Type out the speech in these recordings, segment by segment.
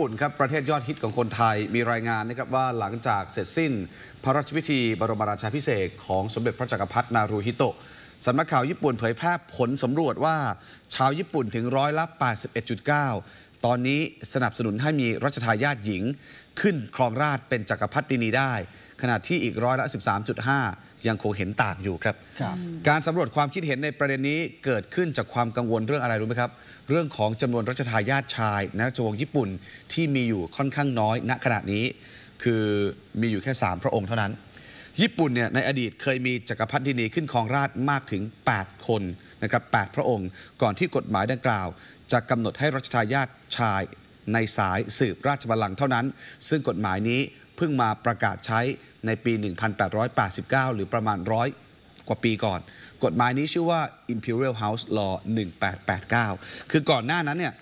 ปุ่นครับ ประเทศยอดฮิตของคนไทยมีรายงานนะครับว่าหลังจากเสร็จสิ้น พระราชพิธีบรมราชาพิเศษของสมเด็จพระจักรพรรดินารูฮิโตะสำนักข่าวญี่ปุ่นเผยแพร่ผลสำรวจว่าชาวญี่ปุ่นถึงร้อยละ 81.9ตอนนี้สนับสนุนให้มีรัชทายาทหญิง ขึ้น ครองราชเป็นจักรพรรดินีได้ ขณะที่อีกร้อยละ 13.5 ยังคงเห็นต่างอยู่ครับ การสำรวจความคิดเห็นในประเด็นนี้เกิดขึ้นจากความกังวลเรื่องอะไรรู้ไหมครับ เรื่องของจำนวนรัชทายาทชายในราชวงศ์ญี่ปุ่นที่มีอยู่ค่อนข้างน้อยณขณะนี้คือมีอยู่แค่3พระองค์เท่านั้นญี่ปุ่นเนี่ยในอดีตเคยมีจกักรพรรดินีขึ้นครองราชมากถึง 8 คนนะครับ8พระองค์ก่อนที่กฎหมายดังกล่าว จะกำหนดให้รัชทายาทชายในสายสืบราชบัลลังก์เท่านั้น ซึ่งกฎหมายนี้เพิ่งมาประกาศใช้ในปี 1889 หรือประมาณร้อยกว่าปีก่อน กฎหมายนี้ชื่อว่า Imperial House Law 1889 คือก่อนหน้านั้นเนี่ย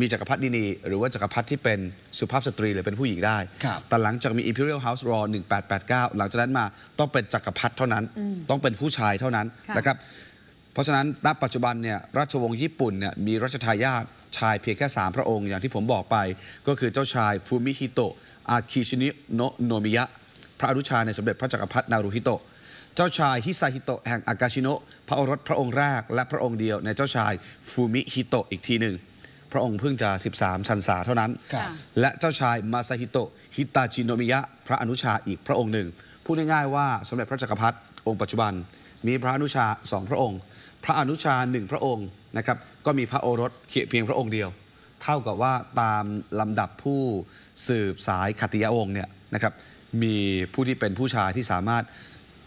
มีจักรพรรดินีหรือว่าจักรพรรดิที่เป็นสุภาพสตรีหรือเป็นผู้หญิงได้แต่หลังจากมี Imperial House Law 1889 หลังจากนั้นมาต้องเป็นจักรพรรดิเท่านั้น ต้องเป็นผู้ชายเท่านั้นนะครับ เพราะฉะนั้นณปัจจุบันเนี่ย ราชวงศ์ญี่ปุ่นเนี่ย มีรัชทายาทชายเพียงแค่ 3 พระองค์อย่างที่ผมบอกไปก็คือเจ้าชายฟูมิฮิโตะ อาคิชินิโนโนมิยะ พระอนุชาในสมเด็จพระจักรพรรดินารูฮิโตะ เจ้าชายฮิซาฮิโตะแห่งอากาชิโนะ พระโอรสพระองค์แรกและพระองค์เดียว ในเจ้าชายฟูมิฮิโตะอีกทีหนึ่งพระองค์เพิ่งจะ13 ชันษาเท่านั้น และเจ้าชายมาซาฮิโตะฮิตาจิโนมิยะ พระอนุชาอีกพระองค์หนึ่ง พูดง่ายๆว่าสมเด็จพระจักรพรรดิองค์ปัจจุบัน มีพระอนุชาสองพระองค์ พระอนุชาหนึ่งพระองค์นะครับก็มีพระโอรสเพียงพระองค์เดียว เท่ากับว่าตามลำดับผู้สืบสายขัตติยองค์เนี่ยนะครับมีผู้ที่เป็นผู้ชายที่สามารถ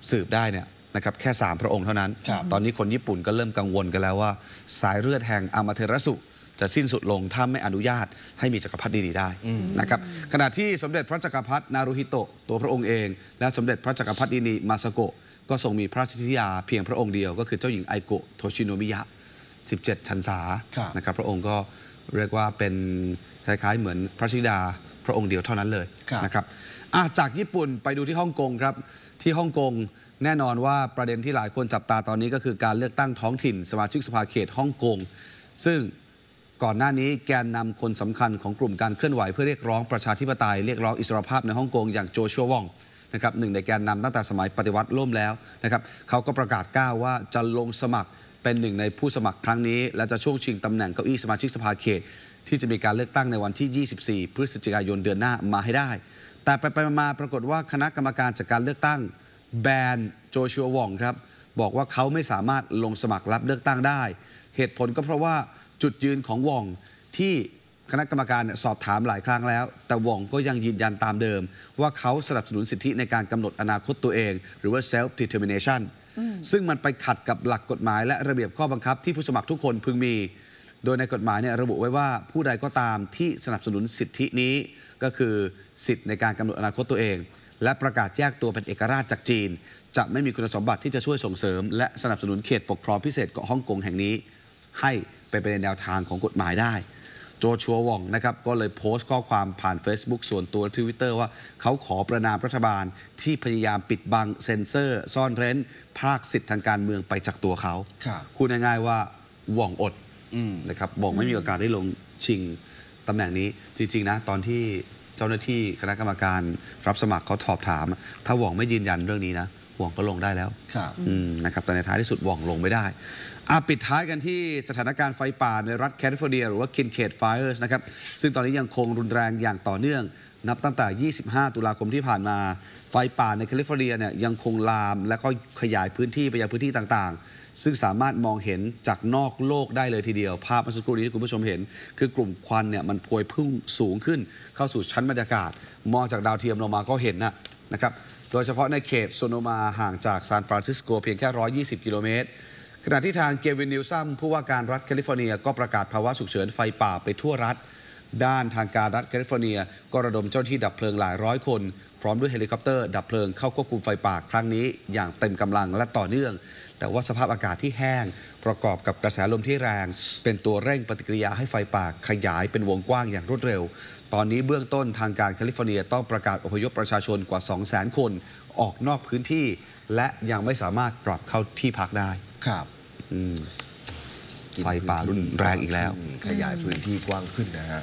สืบได้เนี่ยนะครับแค่ 3 พระองค์เท่านั้น ตอนนี้คนญี่ปุ่นก็เริ่มกังวลกันแล้วว่า สายเลือดแห่งอามาเทรสุจะสิ้นสุดลงถ้าไม่อนุญาตให้มีจักรพรรดิดีได้นะครับขณะที่สมเด็จพระจักรพรรดินารุฮิโตะตัวพระองค์เอง และสมเด็จพระจักรพรรดินี มาสโกะก็ทรงมีพระราชธิยาเพียงพระองค์เดียว ก็คือเจ้าหญิง ไอโกะโทชิโนมิยะ 17ชันษานะครับ พระองค์ก็เรียกว่าเป็นคล้ายๆเหมือนพระชิดาพระองค์เดียวเท่านั้นเลยนะครับจากญี่ปุ่นไปดูที่ฮ่องกงครับที่ฮ่องกงแน่นอนว่าประเด็นที่หลายคนจับตาตอนนี้ ก็คือการเลือกตั้งท้องถิ่น สมาชิกสภาเขตฮ่องกง ซึ่งก่อนหน้านี้แกนนำคนสำคัญของกลุ่มการเคลื่อนไหวเพื่อเรียกร้องประชาธิปไตยเรียกร้องอิสรภาพในฮ่องกงอย่างโจชัววองนะครับหนึ่งในแกนนำตั้งแต่สมัยปฏิวัติล่มแล้วนะครับเขาก็ประกาศก้าวว่าจะลงสมัครเป็นหนึ่งในผู้สมัครครั้งนี้ และจะช่วงชิงตำแหน่งเก้าอี้สมาชิกสภาเขต ที่จะมีการเลือกตั้งในวันที่ 24 พฤศจิกายนเดือนหน้ามาให้ได้ แต่ไปไปมาปรากฏว่าคณะกรรมการจัดกการเลือกตั้งแบนโจชัววองครับบอกว่าเขาไม่สามารถลงสมัครรับเลือกตั้งได้ เหตุผลก็เพราะว่าจุดยืนของวอง ที่คณะกรรมการสอบถามหลายครั้งแล้ว แต่วองก็ยังยืนยันตามเดิม ว่าเขาสนับสนุนสิทธิในการกำหนดอนาคตตัวเอง หรือว่า self determination ซึ่งมันไปขัดกับหลักกฎหมายและระเบียบข้อบังคับที่ผู้สมัครทุกคนพึงมี โดยในกฎหมายเนี่ยระบุไว้ว่าผู้ใดก็ตามที่สนับสนุนสิทธินี้ก็คือ สิทธิในการกำหนดอนาคตตัวเอง และประกาศแยกตัวเป็นเอกราชจากจีน จะไม่มีคุณสมบัติที่จะช่วยส่งเสริมและสนับสนุนเขตปกครองพิเศษเกาะฮ่องกงแห่งนี้ ให้ไปเไป ในแนวทางของกฎหมายได้ โจชัว ว่อง นะครับ ก็เลยโพสต์ ข้อ ความผ่าน Facebook ส่วนตัวทวิตเตอร์ว่าเขาขอประนาม รัฐบาล ที่ พยายามปิด บังเซ็นเซอร์ ซ่อนเร้นภาคสิทธิ์ทาง การเมืองไปจากตัวเขาคุณง่ายๆว่าว่องอดนะครับบอกไม่มีโอกาสได้ลงชิงตำแหน่งนี้จริงๆนะตอนที่เจ้าหน้าที่คณะกรรมการรับสมัครเขาสอบถาม ถ้าหว่องไม่ยืนยันเรื่องนี้นะว่องก็ลงได้แล้วนะครับแต่ในท้ายที่สุดว่องลงไม่ได้อปิดท้ายกันที่สถานการณ์ไฟป่าในรัฐแคลิฟอร์เนีย หรือว่าคินเคดไฟเออร์นะครับซึ่งตอนนี้ยังคงรุนแรงอย่างต่อเนื่อง นับตั้งแต่ 25 ตุลาคมที่ผ่านมา ไฟป่าในแคลิฟอร์เนียเนี่ยยังคงลามและก็ขยายพื้นที่ไปยังพื้นที่ต่างๆ ซึ่งสามารถมองเห็นจากนอกโลกได้เลยทีเดียวภาพเมื่อสักครู่นี้ที่คุณผู้ชมเห็น คือกลุ่มควันเนี่ยมันพวยพุ่งสูงขึ้น เข้าสู่ชั้นบรรยากาศ มองจากดาวเทียมลงมาก็เห็นนะนะครับโดยเฉพาะในเขตโซโนมาห่างจากซานฟรานซิสโกเพียงแค่ 120 กิโลเมตร ขณะที่ทางเกวินนิวซัมผู้ว่าการรัฐแคลิฟอร์เนียก็ประกาศภาวะฉุกเฉินไฟป่าไปทั่วรัฐด้านทางการรัฐแคลิฟอร์เนียก็ระดมเจ้าหน้าที่ดับเพลิงหลายร้อยคนพร้อมด้วยเฮลิคอปเตอร์ดับเพลิงเข้าควบคุมไฟป่าครั้งนี้อย่างเต็มกำลังและต่อเนื่อง แต่ว่าสภาพอากาศที่แห้งประกอบกับกระแสลมที่แรง เป็นตัวเร่งปฏิกิริยาให้ไฟป่าขยายเป็นวงกว้างอย่างรวดเร็ว ตอนนี้เบื้องต้นทางการแคลิฟอร์เนียต้องประกาศอพยพประชาชนกว่า200,000 คน ออกนอกพื้นที่ และยังไม่สามารถกลับเข้าที่พักได้ครับอืมไฟป่ารุนแรงอีกแล้ว ขยายพื้นที่กว้างขึ้นนะฮะ